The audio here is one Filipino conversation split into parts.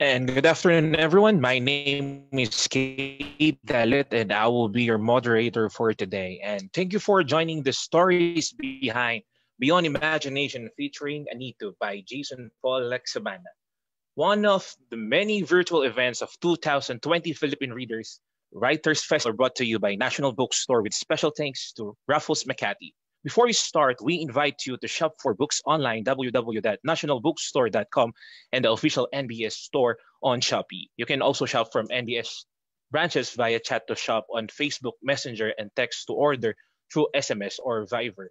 And good afternoon, everyone. My name is Kate Dalit, and I will be your moderator for today. And thank you for joining the stories behind Beyond Imagination featuring Anito by Jason Paul Lexabana, one of the many virtual events of 2020 Philippine Readers Writers Fest are brought to you by National Bookstore with special thanks to Raffles Makati, before we start, we invite you to shop for books online, www.nationalbookstore.com and the official NBS store on Shopee. You can also shop from NBS branches via chat to shop on Facebook Messenger and text to order through SMS or Viber.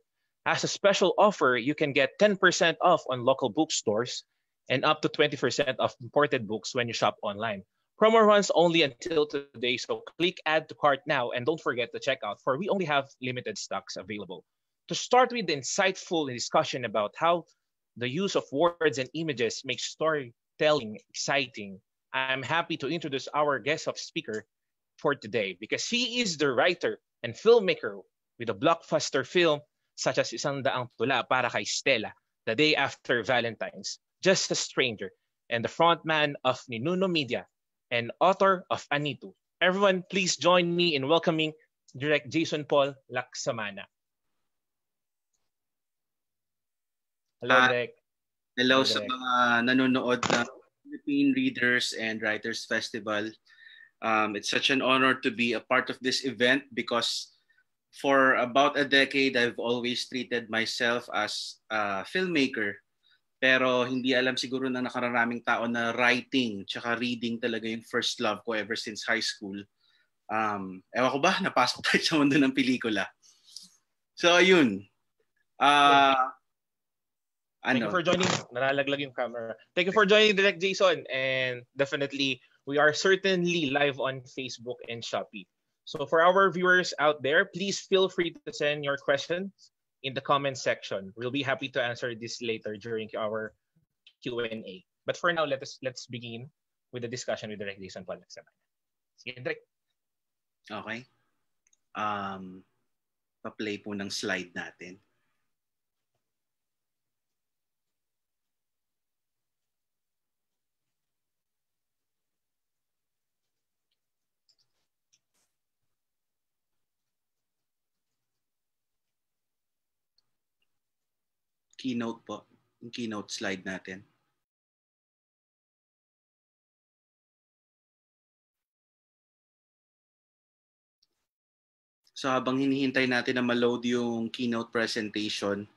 As a special offer, you can get 10% off on local bookstores and up to 20% off imported books when you shop online. Promo runs only until today, so click add to cart now and don't forget to check out for we only have limited stocks available to start with the insightful discussion about how the use of words and images makes storytelling exciting, I'm happy to introduce our guest of speaker for today because he is the writer and filmmaker with a blockbuster film such as Isang Daang Tula para kay Stella, The Day After Valentine's, Just a Stranger, and the frontman of Ninuno Media and author of Anitu. Everyone, please join me in welcoming Direct Jason Paul Laksamana. Hello, uh, ah, Direk. Hello, hello sa Direk. mga nanonood ng Philippine Readers and Writers Festival. Um, it's such an honor to be a part of this event because for about a decade, I've always treated myself as a filmmaker. Pero hindi alam siguro na nakararaming tao na writing tsaka reading talaga yung first love ko ever since high school. Um, ewan ko ba, napasok tayo sa mundo ng pelikula. So, ayun. Uh, Thank you for joining. Nalalaglag yung camera. Thank you for joining Direct Jason and definitely we are certainly live on Facebook and Shopee. So for our viewers out there, please feel free to send your questions in the comment section. We'll be happy to answer this later during our Q&A. But for now, let us let's begin with the discussion with Direct Jason Paul Nagsamana. Sige, Direct. Okay. Um, pa-play po ng slide natin. keynote po, yung keynote slide natin. So habang hinihintay natin na ma-load yung keynote presentation,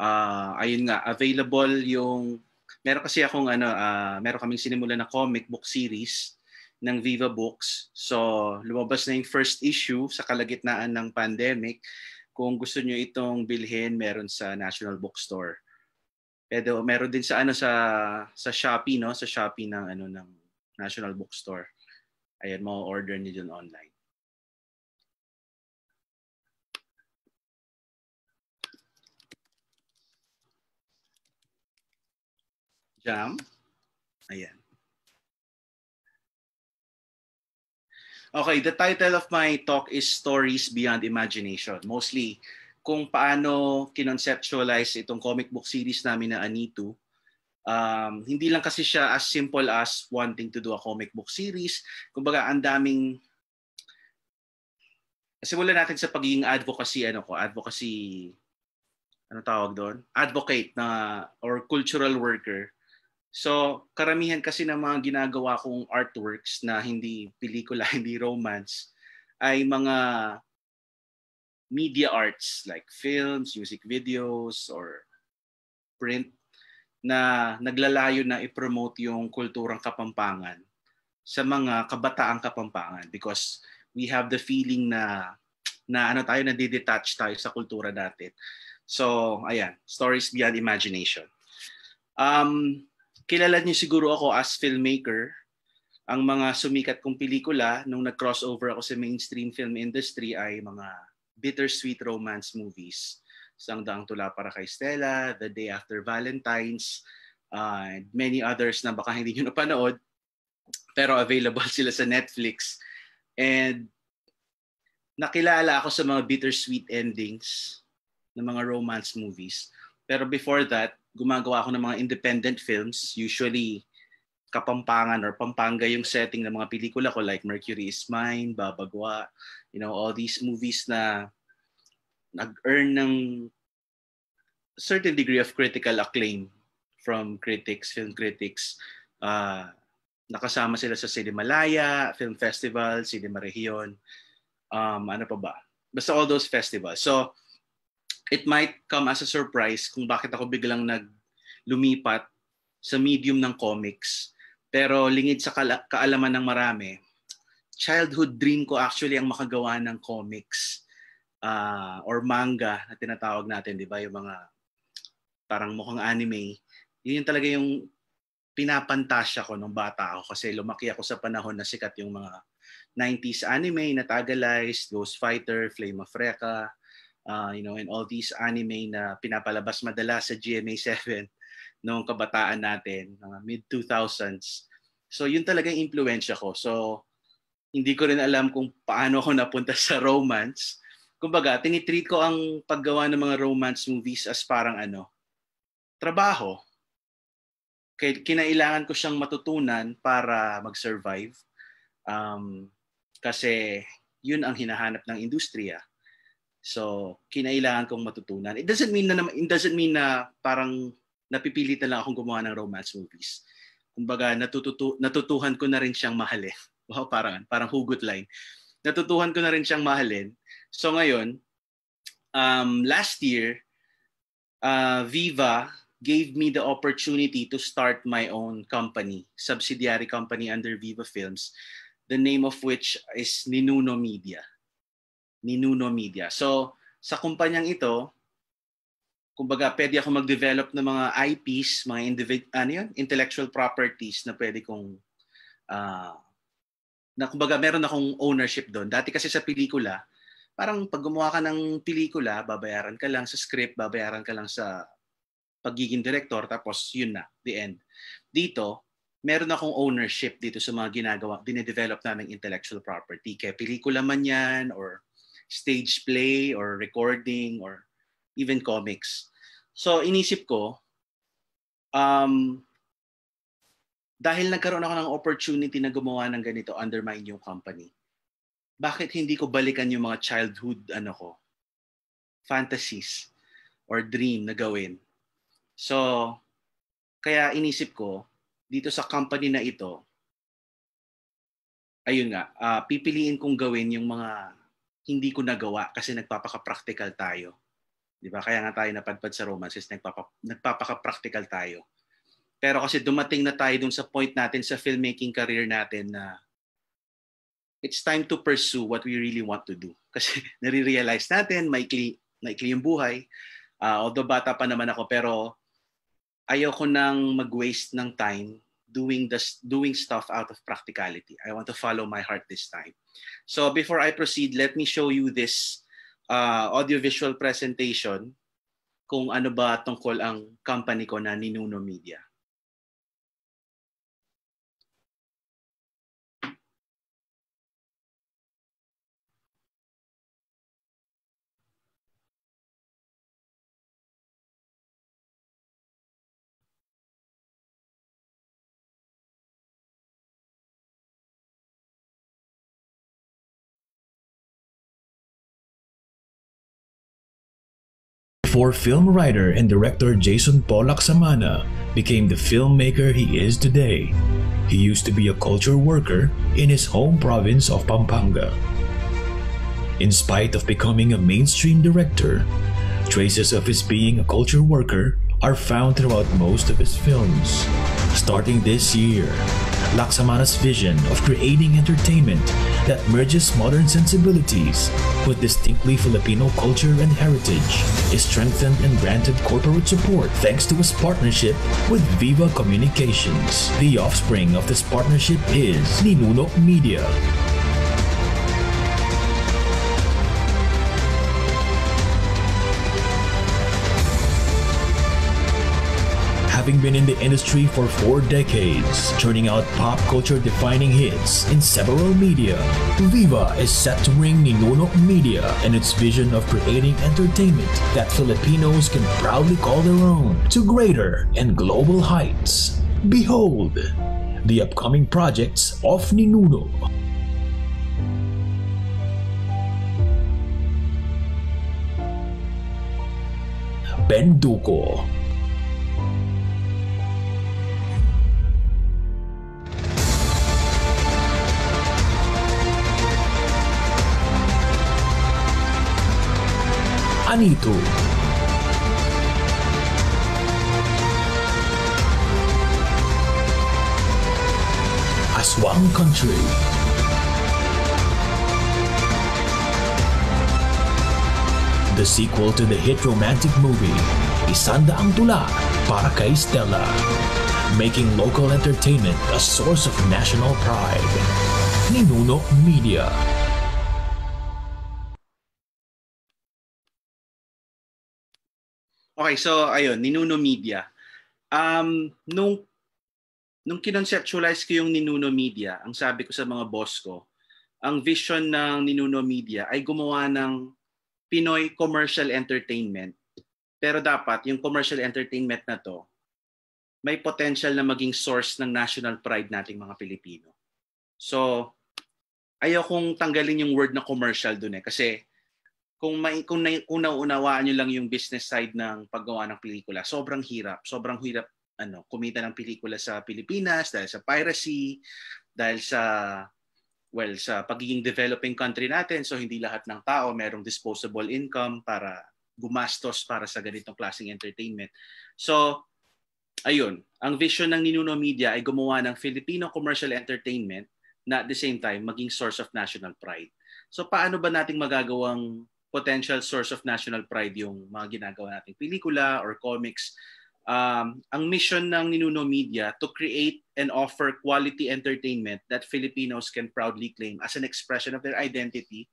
uh, ayun nga, available yung, meron kasi akong ano, uh, meron kaming sinimula na comic book series ng Viva Books. So lumabas na yung first issue sa kalagitnaan ng pandemic. Kung gusto nyo itong bilhin, meron sa National Bookstore. Pero meron din sa ano sa sa Shopee no, sa Shopee ng ano ng National Bookstore. Ayun, ma-order niyo diyan online. Jam. Ayan. Okay, the title of my talk is Stories Beyond Imagination. Mostly kung paano kinonceptualize itong comic book series namin na Anitu. Um, hindi lang kasi siya as simple as wanting to do a comic book series. Kumbaga, ang daming... Simulan natin sa pagiging advocacy, ano ko, advocacy, ano tawag doon? Advocate na, or cultural worker So, karamihan kasi ng mga ginagawa kong artworks na hindi pelikula, hindi romance, ay mga media arts like films, music videos, or print na naglalayo na i-promote yung kulturang Kapampangan sa mga kabataang Kapampangan because we have the feeling na na ano tayo na detach tayo sa kultura natin. So, ayan, stories beyond imagination. Um, kilala niyo siguro ako as filmmaker. Ang mga sumikat kong pelikula nung nag-crossover ako sa mainstream film industry ay mga bittersweet romance movies. Sang Daang Tula para kay Stella, The Day After Valentine's, uh, and many others na baka hindi nyo napanood. Pero available sila sa Netflix. And nakilala ako sa mga bittersweet endings ng mga romance movies. Pero before that, gumagawa ako ng mga independent films, usually Kapampangan or Pampanga yung setting ng mga pelikula ko like Mercury is Mine, Babagwa, you know, all these movies na nag-earn ng certain degree of critical acclaim from critics, film critics. Uh, nakasama sila sa Cinemalaya, Film Festival, Cinema Region, um, ano pa ba? Basta all those festivals. So, it might come as a surprise kung bakit ako biglang nag lumipat sa medium ng comics. Pero lingid sa kala- kaalaman ng marami, childhood dream ko actually ang makagawa ng comics uh, or manga na tinatawag natin, di ba? Yung mga parang mukhang anime. Yun yung talaga yung pinapantasya ko nung bata ako kasi lumaki ako sa panahon na sikat yung mga 90s anime na Tagalized, Ghost Fighter, Flame of Reka, uh, you know, in all these anime na pinapalabas madalas sa GMA7 noong kabataan natin, mga uh, mid-2000s. So yun talaga yung impluensya ko. So hindi ko rin alam kung paano ako napunta sa romance. Kumbaga, tinitreat ko ang paggawa ng mga romance movies as parang ano, trabaho. Kaya kinailangan ko siyang matutunan para mag-survive. Um, kasi yun ang hinahanap ng industriya So, kinailangan kong matutunan. It doesn't mean na it doesn't mean na parang napipilit na lang akong gumawa ng romance movies. Kumbaga, natututu, natutuhan ko na rin siyang mahalin. Wow, parang, ano, parang hugot line. Natutuhan ko na rin siyang mahalin. So ngayon, um, last year, uh, Viva gave me the opportunity to start my own company, subsidiary company under Viva Films, the name of which is Ninuno Media ni Nuno Media. So, sa kumpanyang ito, kumbaga pwede ako mag-develop ng mga IPs, mga individ, ano yun, intellectual properties na pwede kong uh, na kumbaga meron akong ownership doon. Dati kasi sa pelikula, parang pag gumawa ka ng pelikula, babayaran ka lang sa script, babayaran ka lang sa pagiging director, tapos yun na, the end. Dito, meron akong ownership dito sa mga ginagawa, dinedevelop naming intellectual property. Kaya pelikula man yan or stage play or recording or even comics. So inisip ko, um, dahil nagkaroon ako ng opportunity na gumawa ng ganito under my new company, bakit hindi ko balikan yung mga childhood ano ko, fantasies or dream na gawin? So, kaya inisip ko, dito sa company na ito, ayun nga, uh, pipiliin kong gawin yung mga hindi ko nagawa kasi nagpapaka-practical tayo. 'Di ba? Kaya nga tayo napadpad sa Romans is nagpapa, nagpapaka-practical tayo. Pero kasi dumating na tayo dun sa point natin sa filmmaking career natin na it's time to pursue what we really want to do. Kasi nare-realize natin, maikli, maikli yung buhay. Uh, although bata pa naman ako, pero ayoko nang mag-waste ng time doing the doing stuff out of practicality. I want to follow my heart this time. So before I proceed, let me show you this uh, audiovisual presentation kung ano ba tungkol ang company ko na Ninuno Media. before film writer and director Jason Pollock Samana became the filmmaker he is today. He used to be a culture worker in his home province of Pampanga. In spite of becoming a mainstream director, traces of his being a culture worker are found throughout most of his films. Starting this year, Laksamana's vision of creating entertainment that merges modern sensibilities with distinctly Filipino culture and heritage is strengthened and granted corporate support thanks to his partnership with Viva Communications. The offspring of this partnership is Ninuno Media, having been in the industry for four decades, turning out pop culture defining hits in several media. Viva is set to bring Ninuno Media and its vision of creating entertainment that Filipinos can proudly call their own to greater and global heights. Behold, the upcoming projects of Ninuno. Ben Duco. Anito. Aswang Country. The sequel to the hit romantic movie, Isanda ang Tula para kay Stella. Making local entertainment a source of national pride. Ninuno Media. Okay, so ayun, Ninuno Media. Um, nung nung kinonceptualize ko yung Ninuno Media, ang sabi ko sa mga boss ko, ang vision ng Ninuno Media ay gumawa ng Pinoy commercial entertainment. Pero dapat yung commercial entertainment na to may potential na maging source ng national pride nating mga Pilipino. So, ayaw kong tanggalin yung word na commercial dun eh kasi kung may kung, na, kung nauunawaan niyo lang yung business side ng paggawa ng pelikula, sobrang hirap, sobrang hirap ano, kumita ng pelikula sa Pilipinas dahil sa piracy, dahil sa well sa pagiging developing country natin, so hindi lahat ng tao merong disposable income para gumastos para sa ganitong klaseng entertainment. So ayun, ang vision ng Ninuno Media ay gumawa ng Filipino commercial entertainment na at the same time maging source of national pride. So paano ba nating magagawang potential source of national pride yung mga ginagawa nating pelikula or comics. Um, ang mission ng Ninuno Media to create and offer quality entertainment that Filipinos can proudly claim as an expression of their identity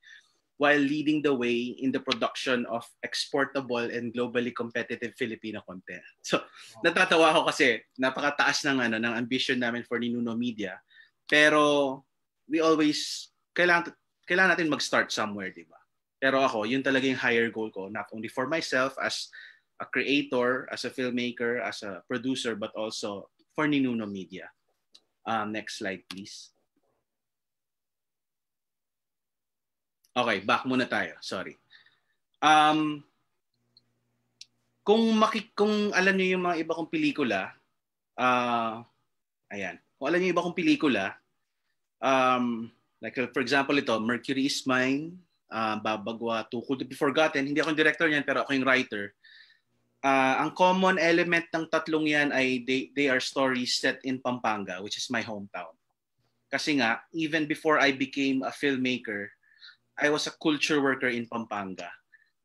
while leading the way in the production of exportable and globally competitive Filipino content. So, natatawa ako kasi napakataas ng ano ng ambition namin for Ninuno Media. Pero we always kailangan kailangan natin mag-start somewhere, 'di ba? Pero ako, yun talaga yung higher goal ko, not only for myself as a creator, as a filmmaker, as a producer, but also for Ninuno Media. Um, next slide, please. Okay, back muna tayo. Sorry. Um, kung maki kung alam niyo yung mga iba kong pelikula, uh, ayan. Kung alam niyo yung iba kong pelikula, um, like for example ito, Mercury is Mine, uh, Babagwa, Too Could Be Forgotten. Hindi ako yung director niyan pero ako yung writer. Uh, ang common element ng tatlong yan ay they, they are stories set in Pampanga, which is my hometown. Kasi nga, even before I became a filmmaker, I was a culture worker in Pampanga.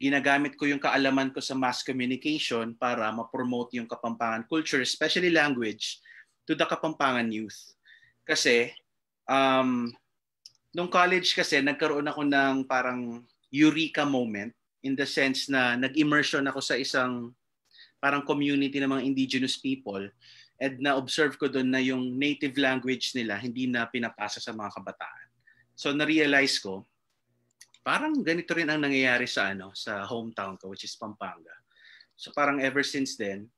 Ginagamit ko yung kaalaman ko sa mass communication para ma-promote yung Kapampangan culture, especially language, to the Kapampangan youth. Kasi um, nung college kasi, nagkaroon ako ng parang eureka moment in the sense na nag-immersion ako sa isang parang community ng mga indigenous people and na-observe ko doon na yung native language nila hindi na pinapasa sa mga kabataan. So na-realize ko, parang ganito rin ang nangyayari sa ano sa hometown ko which is Pampanga. So parang ever since then,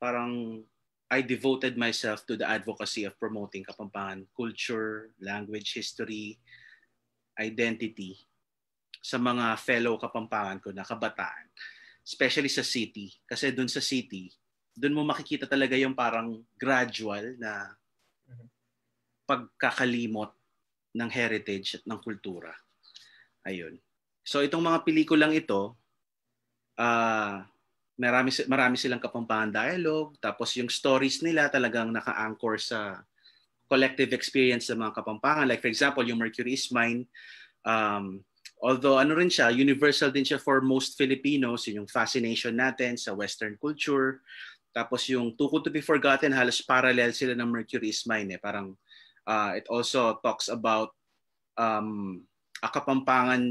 parang I devoted myself to the advocacy of promoting Kapampangan culture, language, history, identity sa mga fellow Kapampangan ko na kabataan, especially sa city. Kasi doon sa city, doon mo makikita talaga yung parang gradual na pagkakalimot ng heritage at ng kultura. Ayun. So itong mga pelikulang ito, uh, marami, marami silang kapampangan dialogue. Tapos yung stories nila talagang naka-anchor sa collective experience ng mga kapampangan. Like for example, yung Mercury is Mine, um, although ano rin siya, universal din siya for most Filipinos, yun yung fascination natin sa Western culture. Tapos yung Too Cool to Be Forgotten, halos parallel sila ng Mercury is Mine. Eh. Parang uh, it also talks about um, a kapampangan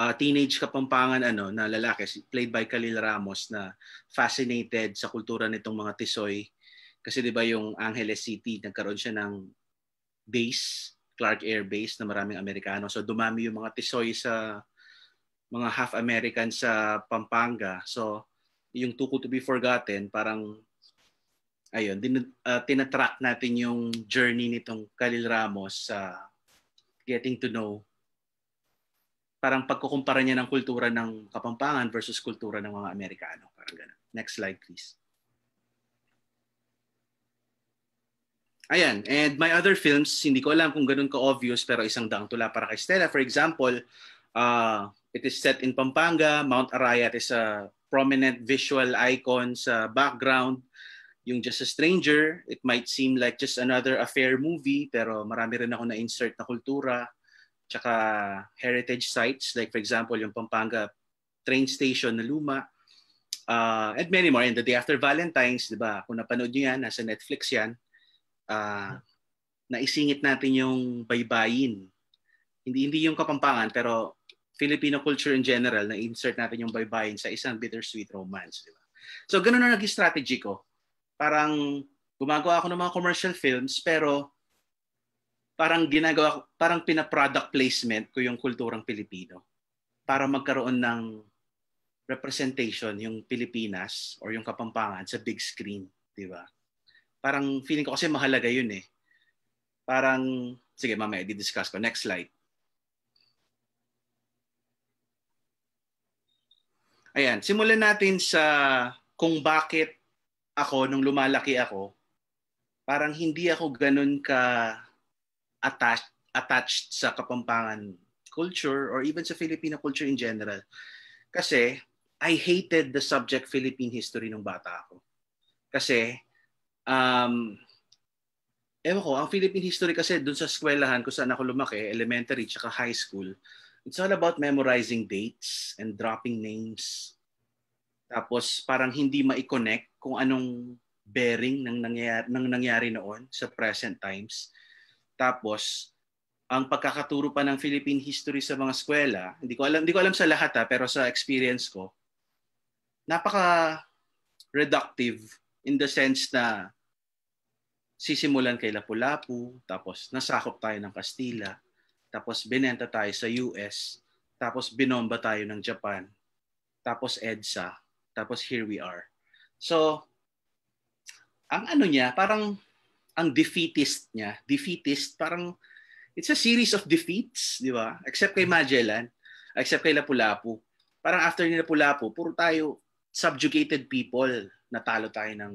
uh, teenage Kapampangan ano na lalaki played by Khalil Ramos na fascinated sa kultura nitong mga Tisoy kasi 'di ba yung Angeles City nagkaroon siya ng base Clark Air Base na maraming Amerikano. So dumami yung mga Tisoy sa mga half American sa Pampanga. So yung Tuko to be forgotten parang ayun din uh, tinatrack natin yung journey nitong Khalil Ramos sa uh, getting to know parang pagkukumpara niya ng kultura ng Kapampangan versus kultura ng mga Amerikano. Parang ganun. Next slide, please. Ayan. And my other films, hindi ko alam kung ganun ka-obvious, pero isang dang tula para kay Stella. For example, uh, it is set in Pampanga. Mount Arayat is a prominent visual icon sa background. Yung Just a Stranger, it might seem like just another affair movie, pero marami rin ako na-insert na kultura tsaka heritage sites like for example yung Pampanga train station na luma uh, and many more and the day after Valentine's di ba kung napanood niyo yan nasa Netflix yan uh, naisingit natin yung baybayin hindi hindi yung kapampangan pero Filipino culture in general na insert natin yung baybayin sa isang bittersweet romance di ba so ganun na naging strategy ko parang gumagawa ako ng mga commercial films pero parang ginagawa parang pina-product placement ko yung kulturang Pilipino para magkaroon ng representation yung Pilipinas or yung Kapampangan sa big screen, di ba? Parang feeling ko kasi mahalaga yun eh. Parang sige mamaya i-discuss ko next slide. Ayan, simulan natin sa kung bakit ako nung lumalaki ako, parang hindi ako ganun ka attached attached sa Kapampangan culture or even sa Filipino culture in general. Kasi I hated the subject Philippine history nung bata ako. Kasi um, ewan ko, ang Philippine history kasi dun sa eskwelahan ko saan ako lumaki, elementary tsaka high school, it's all about memorizing dates and dropping names. Tapos parang hindi ma-connect kung anong bearing ng nangyari, ng nangyari noon sa present times. Tapos, ang pagkakaturo pa ng Philippine history sa mga eskwela, hindi ko alam, hindi ko alam sa lahat ha, ah, pero sa experience ko, napaka reductive in the sense na sisimulan kay Lapu-Lapu, tapos nasakop tayo ng Kastila, tapos binenta tayo sa US, tapos binomba tayo ng Japan, tapos EDSA, tapos here we are. So, ang ano niya, parang ang defeatist niya, defeatist, parang it's a series of defeats, di ba? Except kay Magellan, except kay Lapu-Lapu. Parang after ni Lapu-Lapu, puro tayo subjugated people. Natalo tayo ng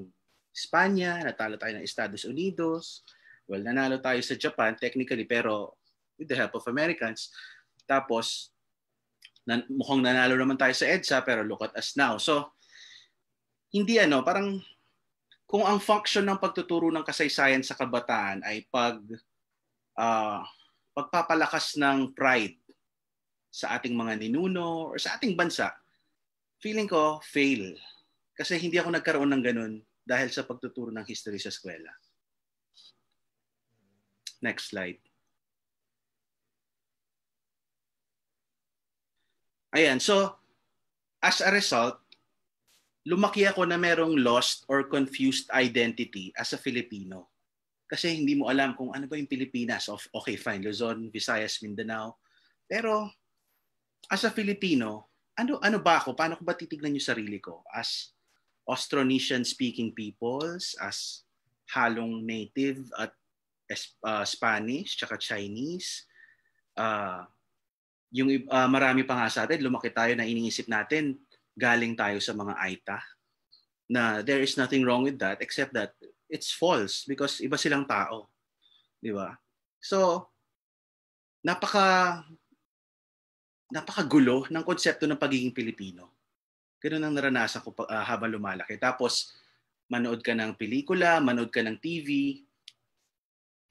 Espanya, natalo tayo ng Estados Unidos. Well, nanalo tayo sa Japan technically pero with the help of Americans. Tapos, nan- mukhang nanalo naman tayo sa EDSA pero look at us now. So, hindi ano, parang kung ang function ng pagtuturo ng kasaysayan sa kabataan ay pag uh, pagpapalakas ng pride sa ating mga ninuno or sa ating bansa, feeling ko fail. Kasi hindi ako nagkaroon ng ganun dahil sa pagtuturo ng history sa eskwela. Next slide. Ayan, so as a result, lumaki ako na merong lost or confused identity as a Filipino. Kasi hindi mo alam kung ano ba yung Pilipinas. Of, okay, fine, Luzon, Visayas, Mindanao. Pero as a Filipino, ano, ano ba ako? Paano ko ba titignan yung sarili ko? As Austronesian-speaking peoples, as halong native at uh, Spanish, tsaka Chinese. Uh, yung uh, marami pa nga sa atin, lumaki tayo na iniisip natin, galing tayo sa mga AITA na there is nothing wrong with that except that it's false because iba silang tao. Di ba? So, napaka napakagulo ng konsepto ng pagiging Pilipino. Ganun ang naranasan ko uh, habang lumalaki. Tapos, manood ka ng pelikula, manood ka ng TV.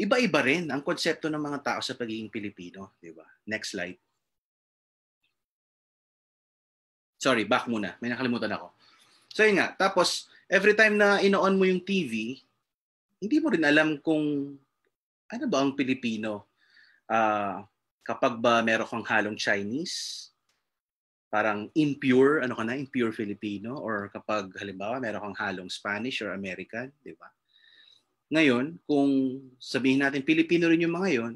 Iba-iba rin ang konsepto ng mga tao sa pagiging Pilipino. Di ba? Next slide. Sorry, back muna. May nakalimutan ako. So yun nga. Tapos, every time na ino-on mo yung TV, hindi mo rin alam kung ano ba ang Pilipino. Uh, kapag ba meron kang halong Chinese, parang impure, ano ka na, impure Filipino, or kapag halimbawa meron kang halong Spanish or American, di ba? Ngayon, kung sabihin natin Pilipino rin yung mga yon,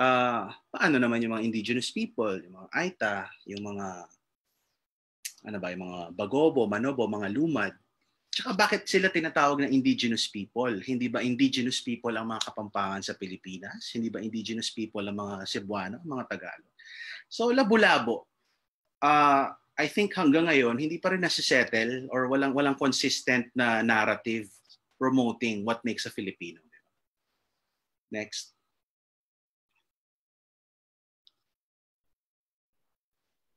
uh, ah, paano naman yung mga indigenous people, yung mga Aita, yung mga ano ba, yung mga Bagobo, Manobo, mga Lumad. Tsaka bakit sila tinatawag na indigenous people? Hindi ba indigenous people ang mga Kapampangan sa Pilipinas? Hindi ba indigenous people ang mga Cebuano, mga Tagalog? So, labo-labo. Uh, I think hanggang ngayon, hindi pa rin nasisettle or walang, walang consistent na narrative promoting what makes a Filipino. Next.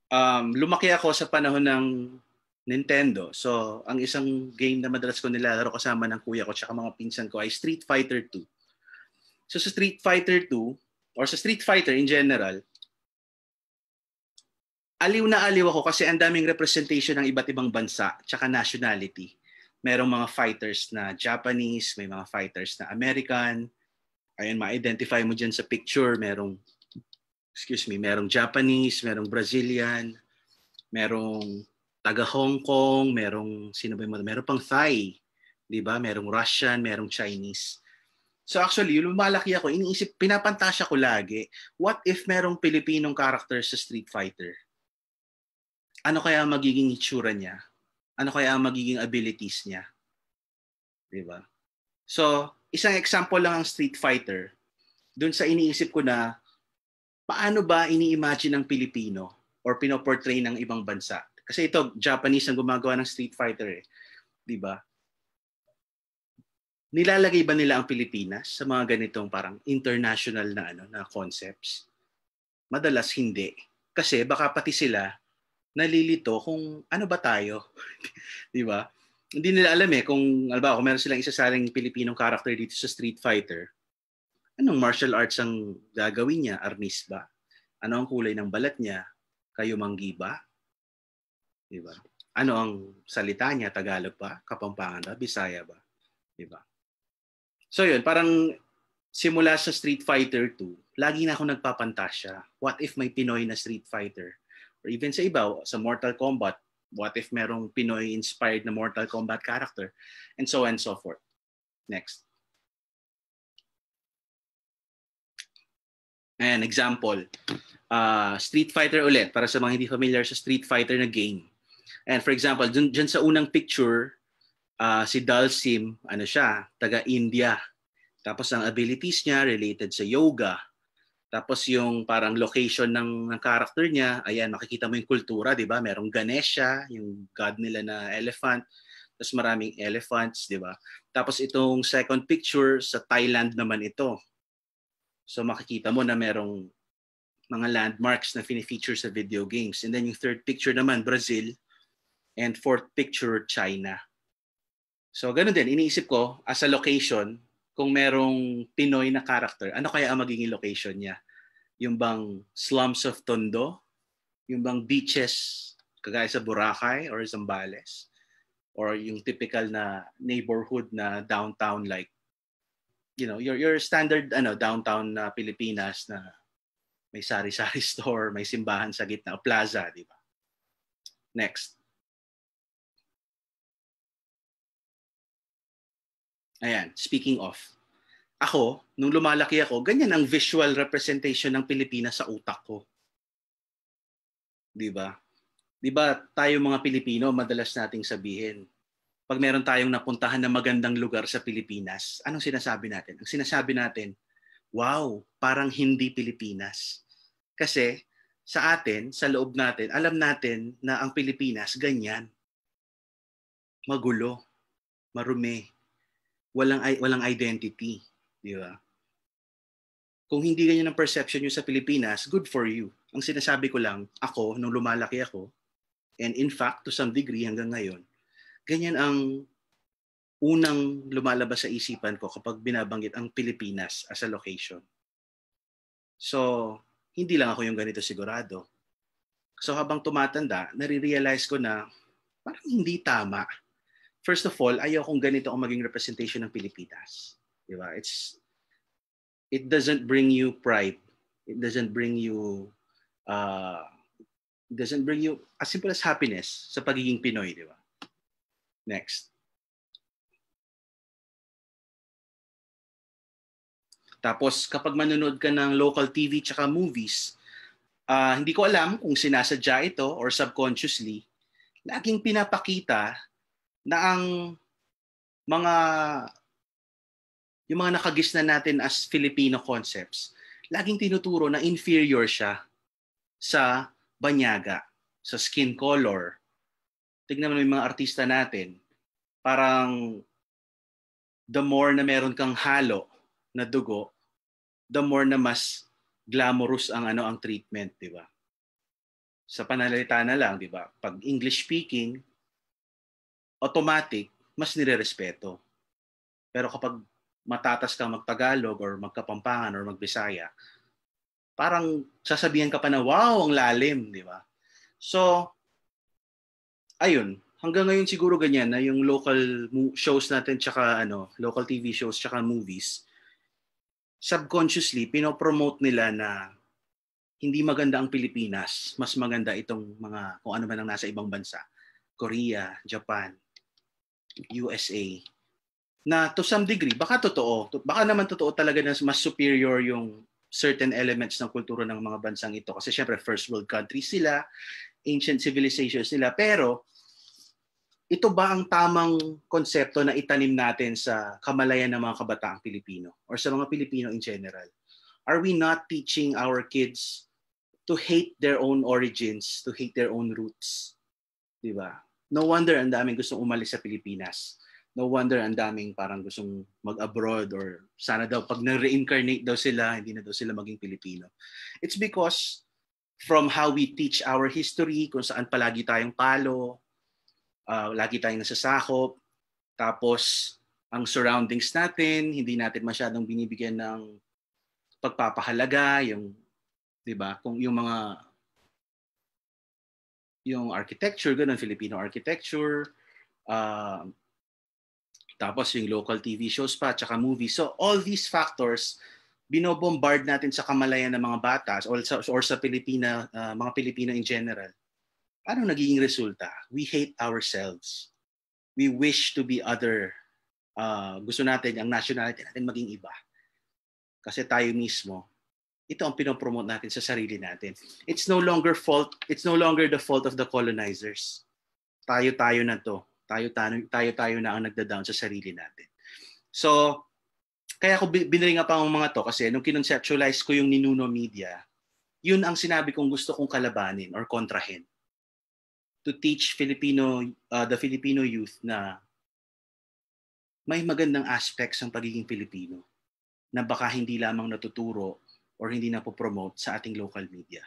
um, lumaki ako sa panahon ng Nintendo. So, ang isang game na madalas ko nilalaro kasama ng kuya ko tsaka mga pinsan ko ay Street Fighter 2. So, sa Street Fighter 2 or sa Street Fighter in general, aliw na aliw ako kasi ang daming representation ng iba't ibang bansa tsaka nationality. Merong mga fighters na Japanese, may mga fighters na American. Ayun, ma-identify mo dyan sa picture. Merong excuse me, merong Japanese, merong Brazilian, merong taga Hong Kong, merong sino ba yung merong pang Thai, 'di ba? Merong Russian, merong Chinese. So actually, lumalaki ako, iniisip, pinapantasya ko lagi, what if merong Pilipinong character sa Street Fighter? Ano kaya ang magiging itsura niya? Ano kaya ang magiging abilities niya? 'Di ba? So, isang example lang ang Street Fighter. Doon sa iniisip ko na paano ba ini-imagine ng Pilipino or pinoportray ng ibang bansa? Kasi ito, Japanese ang gumagawa ng Street Fighter eh. Di ba? Nilalagay ba nila ang Pilipinas sa mga ganitong parang international na ano na concepts? Madalas hindi. Kasi baka pati sila nalilito kung ano ba tayo. di ba? Hindi nila alam eh kung alba kung meron silang isasaring Pilipinong character dito sa Street Fighter, Anong martial arts ang gagawin niya? Arnis ba? Ano ang kulay ng balat niya? Kayumanggi ba? Di ba? Ano ang salita niya? Tagalog ba? Kapampangan ba? Bisaya ba? Di ba? So yun, parang simula sa Street Fighter 2, lagi na akong nagpapantasya. What if may Pinoy na Street Fighter? Or even sa iba, sa Mortal Kombat, what if merong Pinoy-inspired na Mortal Kombat character? And so on and so forth. Next. Ayan, example. Uh, Street Fighter ulit, para sa mga hindi familiar sa Street Fighter na game. And for example, dun, dyan sa unang picture, uh, si Dalsim, ano siya, taga-India. Tapos ang abilities niya related sa yoga. Tapos yung parang location ng, ng character niya, ayan, makikita mo yung kultura, di ba? Merong Ganesha, yung god nila na elephant. Tapos maraming elephants, di ba? Tapos itong second picture, sa Thailand naman ito. So makikita mo na merong mga landmarks na fini-feature sa video games. And then yung third picture naman, Brazil. And fourth picture, China. So ganun din, iniisip ko as a location, kung merong Pinoy na character, ano kaya ang magiging location niya? Yung bang slums of Tondo? Yung bang beaches, kagaya sa Boracay or Zambales? Or yung typical na neighborhood na downtown like you know, your your standard ano downtown na Pilipinas na may sari-sari store, may simbahan sa gitna, plaza, di ba? Next. Ayan, speaking of. Ako, nung lumalaki ako, ganyan ang visual representation ng Pilipinas sa utak ko. 'Di ba? 'Di ba tayo mga Pilipino, madalas nating sabihin, pag meron tayong napuntahan na magandang lugar sa Pilipinas, anong sinasabi natin? Ang sinasabi natin, wow, parang hindi Pilipinas. Kasi sa atin, sa loob natin, alam natin na ang Pilipinas ganyan. Magulo, marumi, walang walang identity, di ba? Kung hindi ganyan ang perception niyo sa Pilipinas, good for you. Ang sinasabi ko lang, ako nung lumalaki ako, and in fact to some degree hanggang ngayon, ganyan ang unang lumalabas sa isipan ko kapag binabanggit ang Pilipinas as a location. So, hindi lang ako yung ganito sigurado. So habang tumatanda, nare-realize ko na parang hindi tama. First of all, ayaw kong ganito ang maging representation ng Pilipinas. Di ba? It's, it doesn't bring you pride. It doesn't bring you, uh, it doesn't bring you as simple as happiness sa pagiging Pinoy, di ba? Next. Tapos kapag manonood ka ng local TV tsaka movies, uh, hindi ko alam kung sinasadya ito or subconsciously, laging pinapakita na ang mga yung mga nakagisna natin as Filipino concepts, laging tinuturo na inferior siya sa banyaga, sa skin color, tignan mo yung mga artista natin, parang the more na meron kang halo na dugo, the more na mas glamorous ang ano ang treatment, di ba? Sa panalita na lang, di ba? Pag English speaking, automatic, mas nirerespeto. Pero kapag matatas kang magtagalog or magkapampangan or magbisaya, parang sasabihan ka pa na, wow, ang lalim, di ba? So, ayun, hanggang ngayon siguro ganyan na yung local shows natin tsaka ano, local TV shows tsaka movies subconsciously pinopromote nila na hindi maganda ang Pilipinas, mas maganda itong mga kung ano man ang nasa ibang bansa, Korea, Japan, USA. Na to some degree, baka totoo, baka naman totoo talaga na mas superior yung certain elements ng kultura ng mga bansang ito kasi syempre first world country sila ancient civilizations nila. Pero ito ba ang tamang konsepto na itanim natin sa kamalayan ng mga kabataang Pilipino or sa mga Pilipino in general? Are we not teaching our kids to hate their own origins, to hate their own roots? Di ba? No wonder ang daming gustong umalis sa Pilipinas. No wonder ang daming parang gustong mag-abroad or sana daw pag na-reincarnate daw sila, hindi na daw sila maging Pilipino. It's because from how we teach our history, kung saan palagi tayong palo, uh, ah, lagi tayong nasasakop, tapos ang surroundings natin, hindi natin masyadong binibigyan ng pagpapahalaga, yung 'di ba? Kung yung mga yung architecture, ganun Filipino architecture, uh, tapos yung local TV shows pa, tsaka movies. So all these factors binobombard natin sa kamalayan ng mga bata or sa, or sa Pilipina, uh, mga Pilipino in general, ano nagiging resulta? We hate ourselves. We wish to be other. Uh, gusto natin ang nationality natin maging iba. Kasi tayo mismo, ito ang pinopromote natin sa sarili natin. It's no longer fault, it's no longer the fault of the colonizers. Tayo-tayo na to. tayo, tayo na ang nagda-down sa sarili natin. So, kaya ako binring up ang mga to kasi nung kinonceptualize ko yung Ninuno Media, yun ang sinabi kong gusto kong kalabanin or kontrahin. To teach Filipino, uh, the Filipino youth na may magandang aspects ng pagiging Pilipino na baka hindi lamang natuturo or hindi na promote sa ating local media.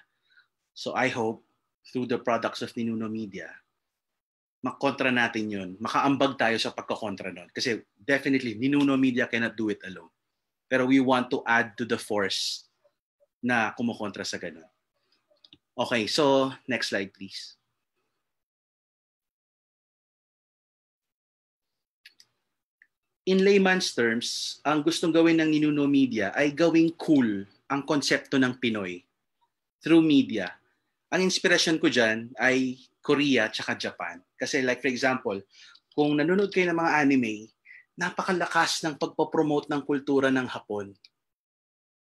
So I hope through the products of Ninuno Media, makontra natin yun, makaambag tayo sa pagkakontra nun. Kasi definitely, Ninuno Media cannot do it alone. Pero we want to add to the force na kumukontra sa ganun. Okay, so next slide please. In layman's terms, ang gustong gawin ng Ninuno Media ay gawing cool ang konsepto ng Pinoy through media. Ang inspirasyon ko dyan ay Korea tsaka Japan. Kasi like for example, kung nanonood kayo ng mga anime, napakalakas ng pagpapromote ng kultura ng Hapon.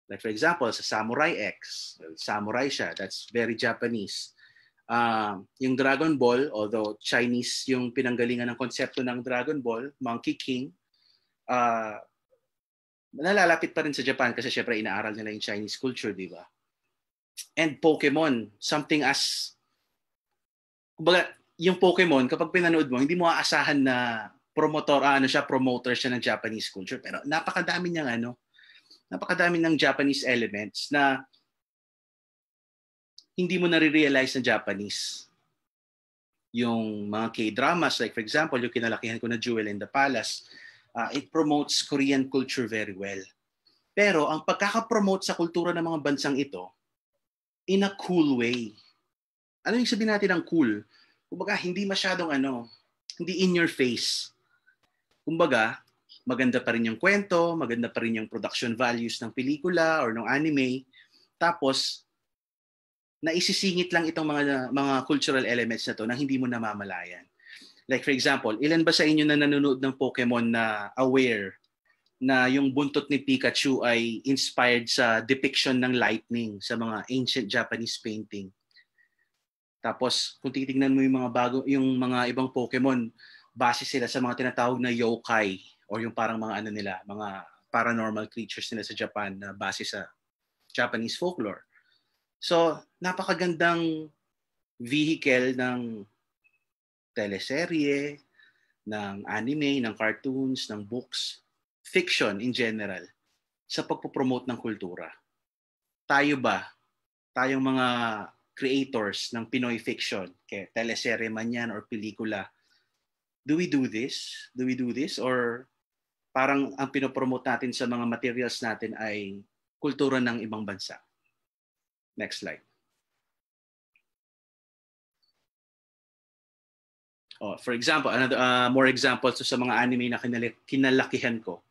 Like for example, sa Samurai X, samurai siya, that's very Japanese. Uh, yung Dragon Ball, although Chinese yung pinanggalingan ng konsepto ng Dragon Ball, Monkey King, uh, nalalapit pa rin sa Japan kasi syempre inaaral nila yung Chinese culture, di ba? And Pokemon, something as kumbaga, yung Pokemon, kapag pinanood mo, hindi mo aasahan na promotor, ah, ano siya, promoter siya ng Japanese culture. Pero napakadami niyang ano, napakadami ng Japanese elements na hindi mo nare-realize na Japanese. Yung mga K-dramas, like for example, yung kinalakihan ko na Jewel in the Palace, uh, it promotes Korean culture very well. Pero ang pagkakapromote sa kultura ng mga bansang ito, in a cool way ano yung sabihin natin ng cool? Kumbaga, hindi masyadong ano, hindi in your face. Kumbaga, maganda pa rin yung kwento, maganda pa rin yung production values ng pelikula or ng anime. Tapos, naisisingit lang itong mga mga cultural elements na to na hindi mo namamalayan. Like for example, ilan ba sa inyo na nanonood ng Pokemon na aware na yung buntot ni Pikachu ay inspired sa depiction ng lightning sa mga ancient Japanese painting? Tapos kung titingnan mo yung mga bago yung mga ibang Pokemon, base sila sa mga tinatawag na yokai or yung parang mga ano nila, mga paranormal creatures nila sa Japan na base sa Japanese folklore. So, napakagandang vehicle ng teleserye, ng anime, ng cartoons, ng books, fiction in general, sa pagpo-promote ng kultura. Tayo ba, tayong mga creators ng Pinoy fiction, kaya teleserye man yan or pelikula, do we do this? Do we do this? Or parang ang pinopromote natin sa mga materials natin ay kultura ng ibang bansa. Next slide. Oh, for example, another, uh, more examples so sa mga anime na kinal- kinalakihan ko.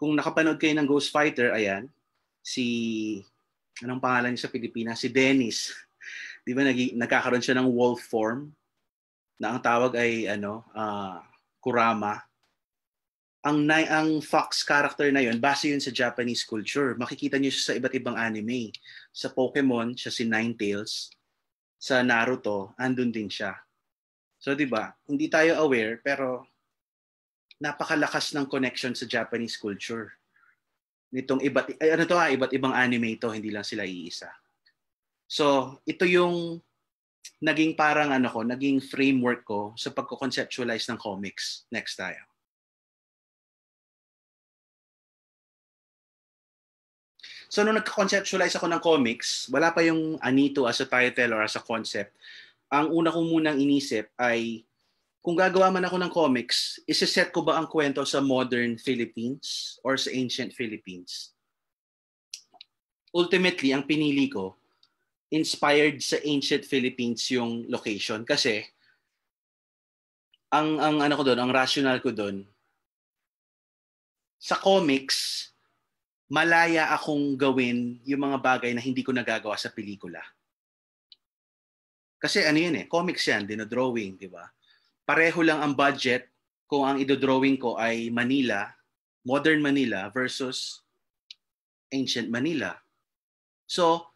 Kung nakapanood kayo ng Ghost Fighter, ayan, si, anong pangalan niya sa Pilipinas? Si Dennis di ba nag- nagkakaroon siya ng wolf form na ang tawag ay ano, uh, kurama. Ang na, ang fox character na 'yon, base 'yun sa Japanese culture. Makikita niyo siya sa iba't ibang anime. Sa Pokemon, siya si Ninetales. Sa Naruto, andun din siya. So 'di ba? Hindi tayo aware pero napakalakas ng connection sa Japanese culture. Nitong iba't ano to ah, iba't ibang anime to, hindi lang sila iisa. So, ito yung naging parang ano ko, naging framework ko sa pagko-conceptualize ng comics. Next tayo. So, nung nagka-conceptualize ako ng comics, wala pa yung anito as a title or as a concept. Ang una kong munang inisip ay kung gagawa man ako ng comics, isiset ko ba ang kwento sa modern Philippines or sa ancient Philippines? Ultimately, ang pinili ko inspired sa ancient Philippines yung location kasi ang ang ano ko doon, ang rational ko doon sa comics malaya akong gawin yung mga bagay na hindi ko nagagawa sa pelikula. Kasi ano yun eh, comics yan, dinodrawing, di ba? Pareho lang ang budget kung ang idodrawing ko ay Manila, modern Manila versus ancient Manila. So,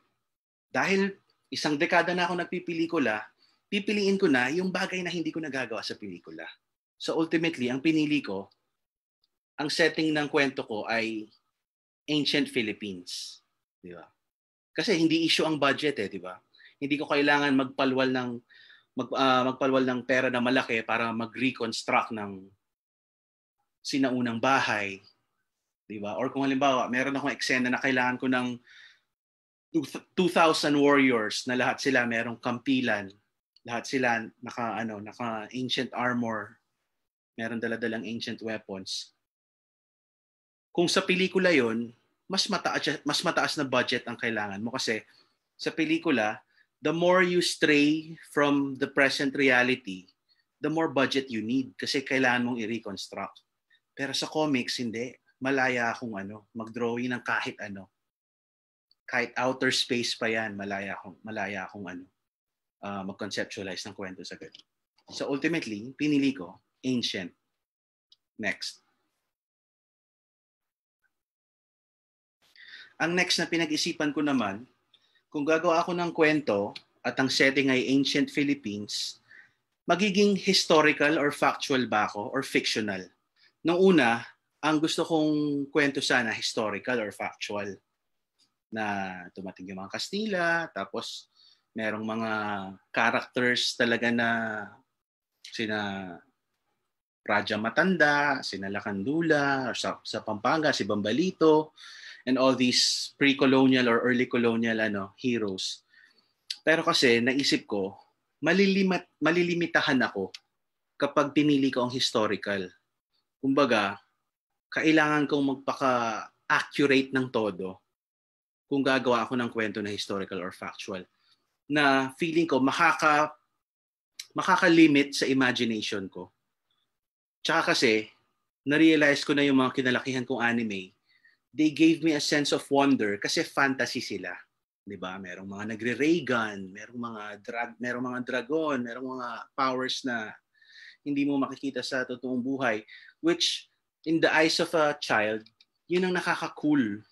dahil isang dekada na ako nagpipelikula, pipiliin ko na yung bagay na hindi ko nagagawa sa pelikula. So ultimately, ang pinili ko, ang setting ng kwento ko ay ancient Philippines. Di ba? Kasi hindi issue ang budget eh, di ba? Hindi ko kailangan magpalwal ng mag, uh, magpalwal ng pera na malaki para mag-reconstruct ng sinaunang bahay, 'di ba? Or kung halimbawa, meron akong eksena na kailangan ko ng 2,000 warriors na lahat sila merong kampilan. Lahat sila naka ano, naka ancient armor. Meron dala-dalang ancient weapons. Kung sa pelikula 'yon, mas mataas mas mataas na budget ang kailangan mo kasi sa pelikula, the more you stray from the present reality, the more budget you need kasi kailangan mong i-reconstruct. Pero sa comics, hindi. Malaya akong ano, mag-drawing ng kahit ano kahit outer space pa yan, malaya akong, malaya akong ano, uh, mag-conceptualize ng kwento sa ganun. So ultimately, pinili ko ancient. Next. Ang next na pinag-isipan ko naman, kung gagawa ako ng kwento at ang setting ay ancient Philippines, magiging historical or factual ba ako or fictional? Nung una, ang gusto kong kwento sana historical or factual na dumating yung mga Kastila, tapos merong mga characters talaga na sina Raja Matanda, sina Lacandula, or sa, sa Pampanga, si Bambalito, and all these pre-colonial or early colonial ano, heroes. Pero kasi naisip ko, malilimat, malilimitahan ako kapag pinili ko ang historical. Kumbaga, kailangan kong magpaka-accurate ng todo kung gagawa ako ng kwento na historical or factual na feeling ko makaka makakalimit sa imagination ko. Tsaka kasi, na-realize ko na yung mga kinalakihan kong anime, they gave me a sense of wonder kasi fantasy sila. 'Di ba? Merong mga nagre-ray gun, merong mga drag, merong mga dragon, merong mga powers na hindi mo makikita sa totoong buhay which in the eyes of a child, yun ang nakaka-cool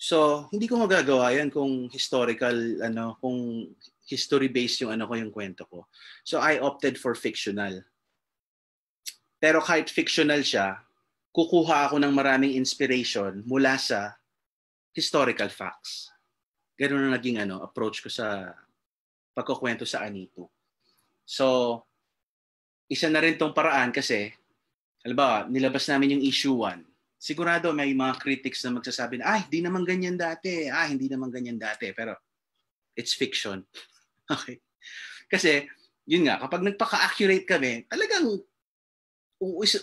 So, hindi ko magagawa yan kung historical, ano, kung history-based yung ano ko, yung kwento ko. So, I opted for fictional. Pero kahit fictional siya, kukuha ako ng maraming inspiration mula sa historical facts. Ganun na naging ano, approach ko sa pagkukwento sa Anito. So, isa na rin tong paraan kasi, halimbawa, nilabas namin yung issue 1 sigurado may mga critics na magsasabi na, ay, hindi naman ganyan dati. Ah, hindi naman ganyan dati. Pero, it's fiction. okay? Kasi, yun nga, kapag nagpaka-accurate kami, talagang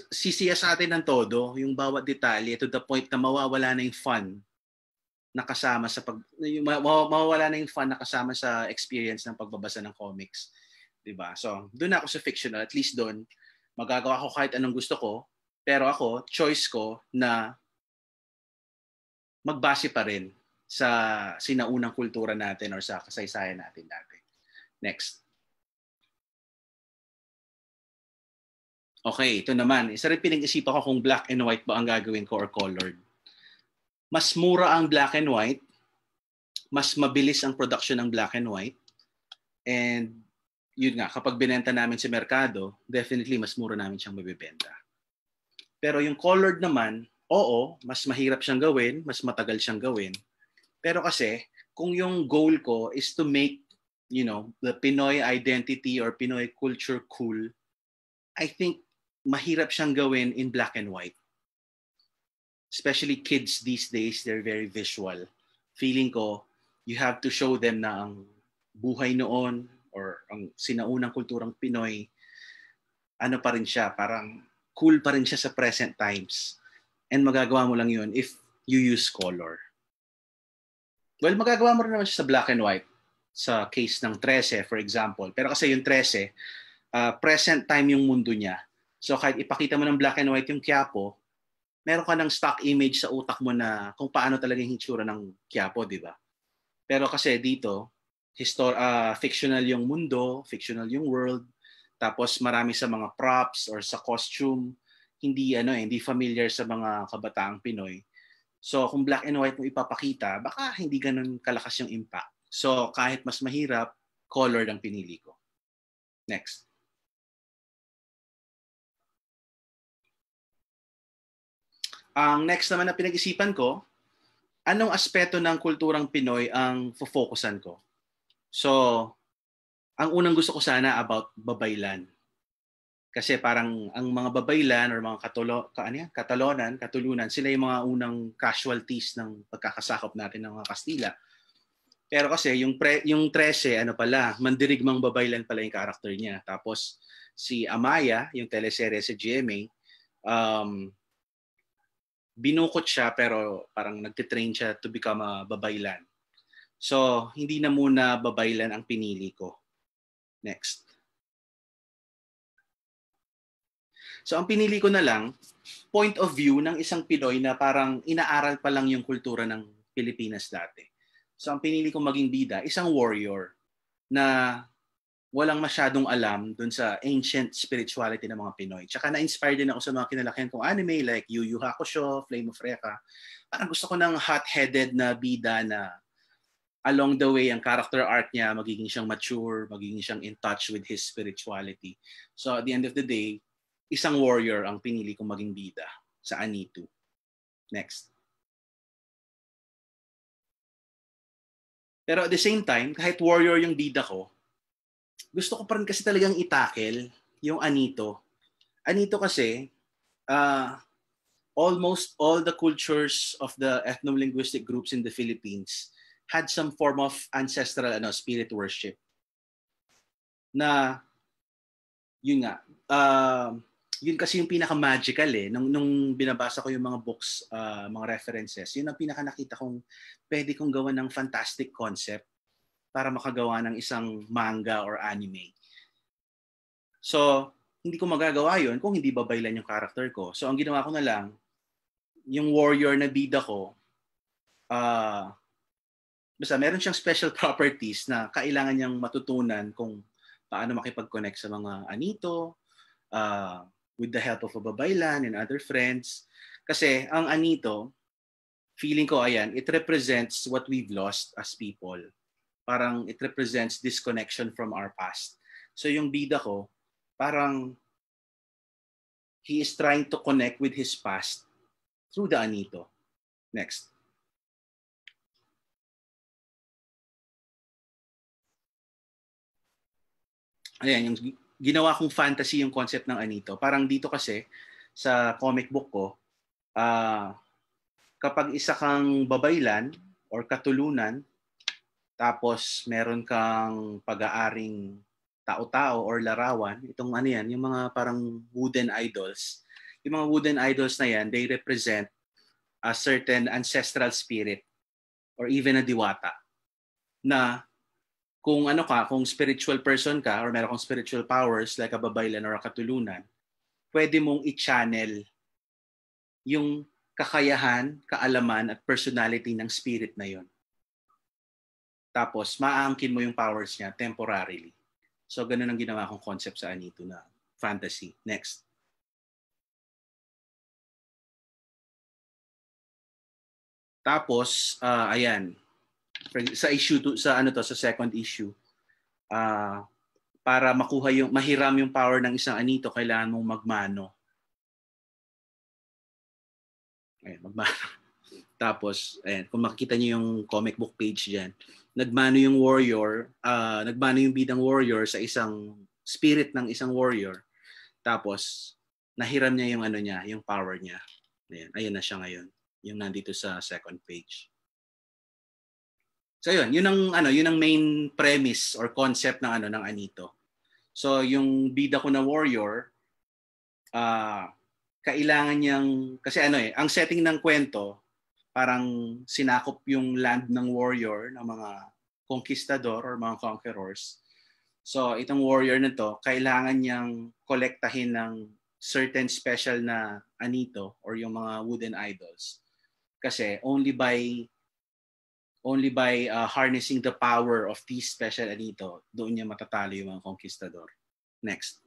sisiya sa atin ng todo yung bawat detalye to the point na mawawala na yung fun na kasama sa pag yung, mawawala na yung fun na kasama sa experience ng pagbabasa ng comics. 'Di ba? So, doon ako sa fictional, at least doon magagawa ko kahit anong gusto ko pero ako, choice ko na magbase pa rin sa sinaunang kultura natin or sa kasaysayan natin dati. Next. Okay, ito naman. Isa rin pinag-isipan ko kung black and white ba ang gagawin ko or colored. Mas mura ang black and white. Mas mabilis ang production ng black and white. And yun nga, kapag binenta namin sa si merkado, definitely mas mura namin siyang mabibenta. Pero yung colored naman, oo, mas mahirap siyang gawin, mas matagal siyang gawin. Pero kasi, kung yung goal ko is to make, you know, the Pinoy identity or Pinoy culture cool, I think mahirap siyang gawin in black and white. Especially kids these days, they're very visual. Feeling ko, you have to show them na ang buhay noon or ang sinaunang kulturang Pinoy, ano pa rin siya, parang cool pa rin siya sa present times. And magagawa mo lang yun if you use color. Well, magagawa mo rin naman siya sa black and white sa case ng 13 for example. Pero kasi yung 13, uh, ah, present time yung mundo niya. So kahit ipakita mo ng black and white yung Quiapo, meron ka ng stock image sa utak mo na kung paano talaga yung hitsura ng Quiapo, di ba? Pero kasi dito, histor- uh, fictional yung mundo, fictional yung world, tapos marami sa mga props or sa costume, hindi ano eh, hindi familiar sa mga kabataang Pinoy. So kung black and white mo ipapakita, baka hindi ganun kalakas yung impact. So kahit mas mahirap, color ang pinili ko. Next. Ang next naman na pinag-isipan ko, anong aspeto ng kulturang Pinoy ang fo focusan ko? So, ang unang gusto ko sana about babaylan. Kasi parang ang mga babaylan or mga katulo, ka, ano yan, katalonan, katulunan, sila yung mga unang casualties ng pagkakasakop natin ng mga Kastila. Pero kasi yung pre, yung 13 ano pala, mandirigmang babaylan pala yung character niya. Tapos si Amaya, yung teleserye sa si GMA, um, binukot siya pero parang nagte-train siya to become a babaylan. So, hindi na muna babaylan ang pinili ko. Next. So ang pinili ko na lang, point of view ng isang Pinoy na parang inaaral pa lang yung kultura ng Pilipinas dati. So ang pinili ko maging bida, isang warrior na walang masyadong alam dun sa ancient spirituality ng mga Pinoy. Tsaka na-inspire din ako sa mga kinalakihan kong anime like Yu Yu Hakusho, Flame of Reka. Parang gusto ko ng hot-headed na bida na along the way, ang character arc niya, magiging siyang mature, magiging siyang in touch with his spirituality. So at the end of the day, isang warrior ang pinili kong maging bida sa Anitu. Next. Pero at the same time, kahit warrior yung bida ko, gusto ko pa rin kasi talagang itakel yung Anito. Anito kasi, uh, almost all the cultures of the ethno-linguistic groups in the Philippines had some form of ancestral ano, spirit worship. Na, yun nga, uh, yun kasi yung pinaka-magical eh. Nung, nung binabasa ko yung mga books, uh, mga references, yun ang pinaka-nakita kong pwede kong gawa ng fantastic concept para makagawa ng isang manga or anime. So, hindi ko magagawa yon kung hindi babaylan yung character ko. So, ang ginawa ko na lang, yung warrior na bida ko, uh, basta meron siyang special properties na kailangan niyang matutunan kung paano makipag-connect sa mga anito uh, with the help of a babaylan and other friends. Kasi ang anito, feeling ko ayan, it represents what we've lost as people. Parang it represents disconnection from our past. So yung bida ko, parang he is trying to connect with his past through the anito. Next. ayan, yung ginawa kong fantasy yung concept ng Anito. Parang dito kasi, sa comic book ko, uh, kapag isa kang babaylan or katulunan, tapos meron kang pag-aaring tao-tao or larawan, itong ano yan, yung mga parang wooden idols. Yung mga wooden idols na yan, they represent a certain ancestral spirit or even a diwata na kung ano ka, kung spiritual person ka or meron kang spiritual powers like a babaylan or a katulunan, pwede mong i-channel yung kakayahan, kaalaman at personality ng spirit na yon. Tapos, maaangkin mo yung powers niya temporarily. So, ganun ang ginawa kong concept sa Anito na fantasy. Next. Tapos, uh, ayan, sa issue to, sa ano to sa second issue uh, para makuha yung mahiram yung power ng isang anito kailangan mong magmano Ayan, magmano tapos ayan kung makikita niyo yung comic book page diyan nagmano yung warrior uh, nagmano yung bidang warrior sa isang spirit ng isang warrior tapos nahiram niya yung ano niya yung power niya ayan ayan na siya ngayon yung nandito sa second page So yun, yun ang ano, yun ang main premise or concept ng ano ng Anito. So yung bida ko na warrior uh, kailangan niyang kasi ano eh, ang setting ng kwento parang sinakop yung land ng warrior ng mga conquistador or mga conquerors. So itong warrior na to, kailangan niyang kolektahin ng certain special na anito or yung mga wooden idols. Kasi only by only by uh, harnessing the power of these special elito, oh, doon niya matatalo yung mga conquistador. Next.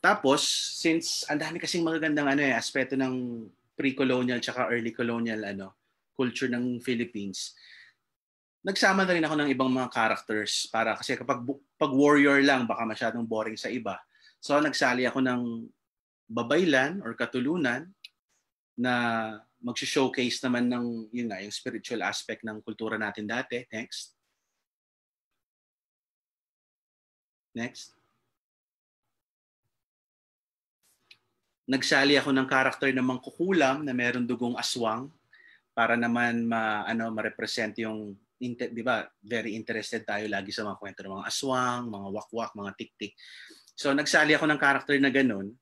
Tapos, since ang dami kasing magagandang ano eh, aspeto ng pre-colonial tsaka early colonial ano, culture ng Philippines, nagsama na rin ako ng ibang mga characters para kasi kapag pag warrior lang baka masyadong boring sa iba. So nagsali ako ng babaylan or katulunan na mag-showcase naman ng yun nga, yung spiritual aspect ng kultura natin dati. Next. Next. Nagsali ako ng karakter ng mangkukulam na meron dugong aswang para naman ma ano ma-represent yung di ba very interested tayo lagi sa mga kwento ng mga aswang, mga wakwak, mga tiktik. So nagsali ako ng karakter na ganun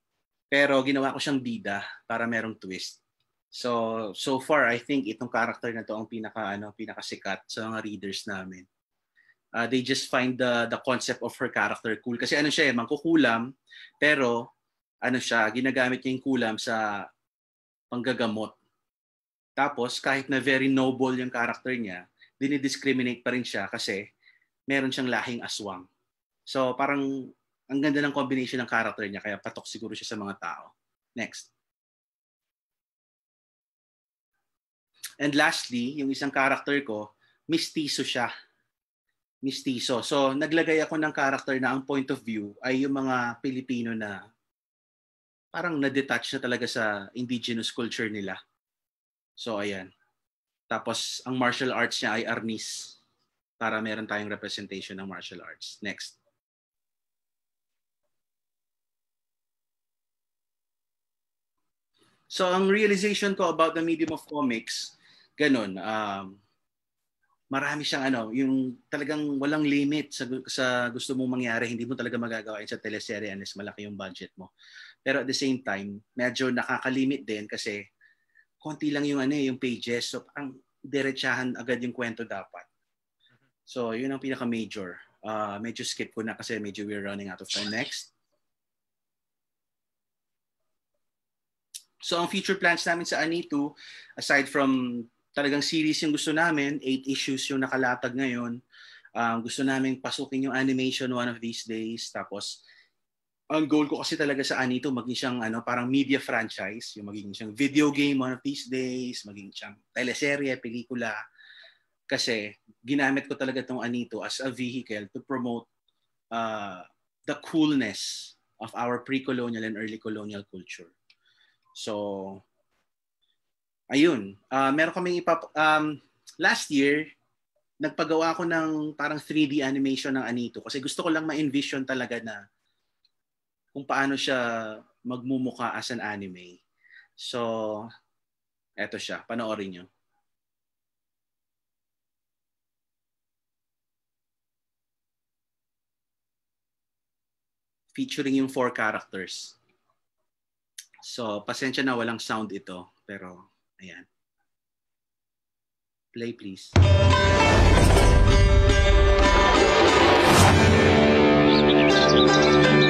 pero ginawa ko siyang bida para merong twist. So, so far, I think itong character na to ang pinaka, ano, pinakasikat sa mga readers namin. Uh, they just find the, the concept of her character cool. Kasi ano siya eh, mangkukulam, pero ano siya, ginagamit niya yung kulam sa panggagamot. Tapos, kahit na very noble yung character niya, dinidiscriminate pa rin siya kasi meron siyang lahing aswang. So, parang ang ganda ng combination ng character niya, kaya patok siguro siya sa mga tao. Next. And lastly, yung isang character ko, mistiso siya. Mistiso. So, naglagay ako ng character na ang point of view ay yung mga Pilipino na parang na-detach na talaga sa indigenous culture nila. So, ayan. Tapos, ang martial arts niya ay Arnis para meron tayong representation ng martial arts. Next. So ang realization ko about the medium of comics Ganon. Um, marami siyang ano, yung talagang walang limit sa, sa gusto mong mangyari. Hindi mo talaga magagawa sa teleserye unless malaki yung budget mo. Pero at the same time, medyo nakakalimit din kasi konti lang yung ano eh, yung pages. So ang diretsahan agad yung kwento dapat. So yun ang pinaka-major. Uh, medyo skip ko na kasi medyo we're running out of time. Next. So ang future plans namin sa Ani2, aside from talagang series yung gusto namin. Eight issues yung nakalatag ngayon. Um, gusto namin pasukin yung animation one of these days. Tapos, ang goal ko kasi talaga sa Anito, maging siyang ano, parang media franchise. Yung maging siyang video game one of these days, maging siyang teleserye, pelikula. Kasi ginamit ko talaga itong Anito as a vehicle to promote uh, the coolness of our pre-colonial and early colonial culture. So, ayun, uh, meron kaming ipap... Um, last year, nagpagawa ako ng parang 3D animation ng Anito kasi gusto ko lang ma-envision talaga na kung paano siya magmumuka as an anime. So, eto siya. Panoorin nyo. Featuring yung four characters. So, pasensya na walang sound ito. Pero Ayan. Play please. Thank you.